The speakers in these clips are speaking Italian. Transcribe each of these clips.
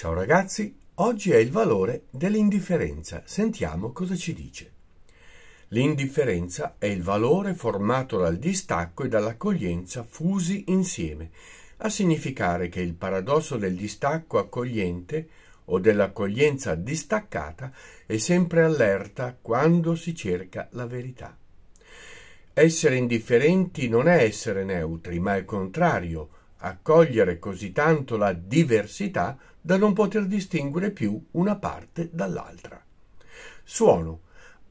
Ciao ragazzi, oggi è il valore dell'indifferenza. Sentiamo cosa ci dice. L'indifferenza è il valore formato dal distacco e dall'accoglienza fusi insieme, a significare che il paradosso del distacco accogliente o dell'accoglienza distaccata è sempre allerta quando si cerca la verità. Essere indifferenti non è essere neutri, ma è contrario, accogliere così tanto la diversità da non poter distinguere più una parte dall'altra. Suono.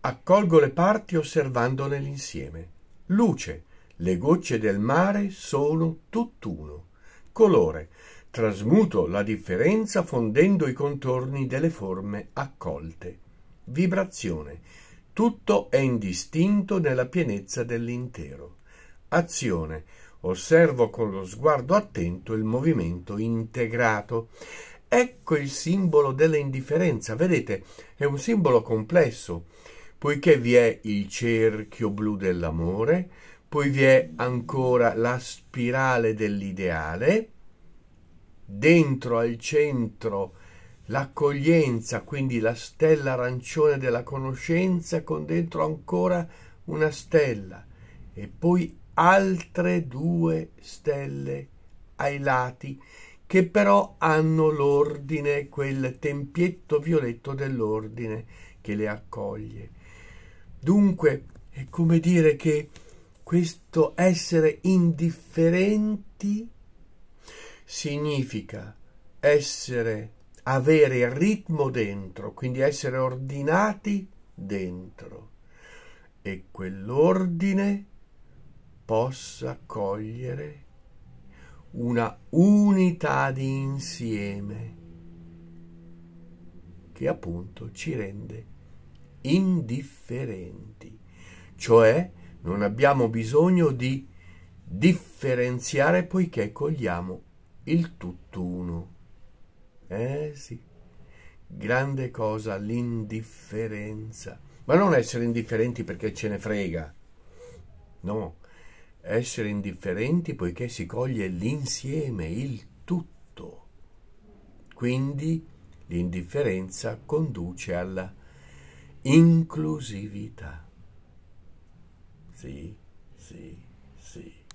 Accolgo le parti osservandone l'insieme. Luce. Le gocce del mare sono tutt'uno. Colore. Trasmuto la differenza fondendo i contorni delle forme accolte. Vibrazione. Tutto è indistinto nella pienezza dell'intero. Azione Osservo con lo sguardo attento il movimento integrato. Ecco il simbolo dell'indifferenza. Vedete, è un simbolo complesso, poiché vi è il cerchio blu dell'amore, poi vi è ancora la spirale dell'ideale, dentro al centro l'accoglienza, quindi la stella arancione della conoscenza con dentro ancora una stella e poi altre due stelle ai lati che però hanno l'ordine, quel tempietto violetto dell'ordine che le accoglie. Dunque è come dire che questo essere indifferenti significa essere avere il ritmo dentro, quindi essere ordinati dentro. E quell'ordine possa cogliere una unità di insieme che appunto ci rende indifferenti, cioè non abbiamo bisogno di differenziare poiché cogliamo il tutt'uno. Eh sì, grande cosa l'indifferenza, ma non essere indifferenti perché ce ne frega, no, essere indifferenti poiché si coglie l'insieme, il tutto. Quindi l'indifferenza conduce alla inclusività. Sì, sì, sì.